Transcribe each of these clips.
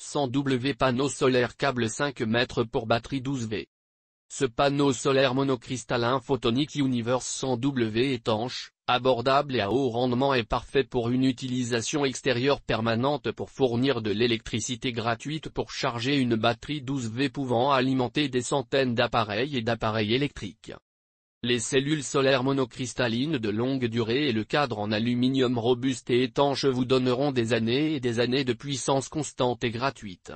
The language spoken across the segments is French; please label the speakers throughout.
Speaker 1: 100W panneau solaire câble 5 mètres pour batterie 12V. Ce panneau solaire monocristallin photonique Universe 100W étanche, abordable et à haut rendement est parfait pour une utilisation extérieure permanente pour fournir de l'électricité gratuite pour charger une batterie 12V pouvant alimenter des centaines d'appareils et d'appareils électriques. Les cellules solaires monocristallines de longue durée et le cadre en aluminium robuste et étanche vous donneront des années et des années de puissance constante et gratuite.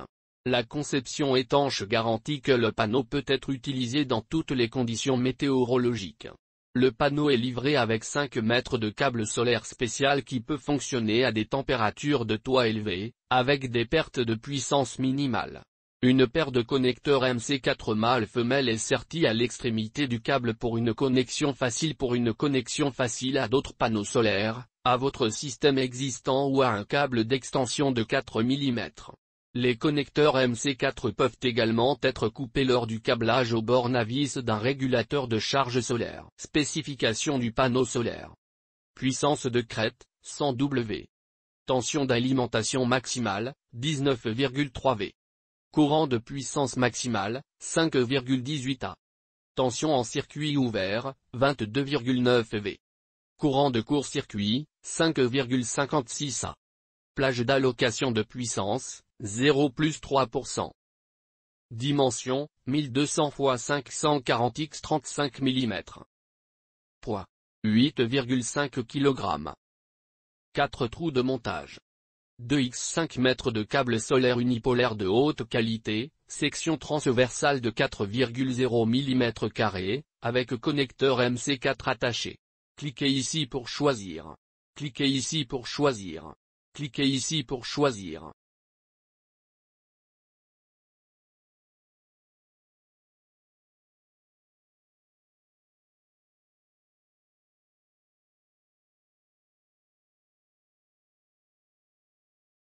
Speaker 1: La conception étanche garantit que le panneau peut être utilisé dans toutes les conditions météorologiques. Le panneau est livré avec 5 mètres de câble solaire spécial qui peut fonctionner à des températures de toit élevées, avec des pertes de puissance minimales. Une paire de connecteurs MC4 mâle-femelle est sertie à l'extrémité du câble pour une connexion facile pour une connexion facile à d'autres panneaux solaires, à votre système existant ou à un câble d'extension de 4 mm. Les connecteurs MC4 peuvent également être coupés lors du câblage au bord navis d'un régulateur de charge solaire. Spécification du panneau solaire. Puissance de crête, 100 W. Tension d'alimentation maximale, 19,3 V courant de puissance maximale, 5,18 A. Tension en circuit ouvert, 22,9 V. Courant de court-circuit, 5,56 A. Plage d'allocation de puissance, 0 plus 3%. Dimension, 1200 x 540 x 35 mm. Poids, 8,5 kg. 4 trous de montage. 2x5 mètres de câble solaire unipolaire de haute qualité, section transversale de 4,0 mm avec connecteur MC4 attaché. Cliquez ici pour choisir. Cliquez ici pour choisir. Cliquez ici pour choisir.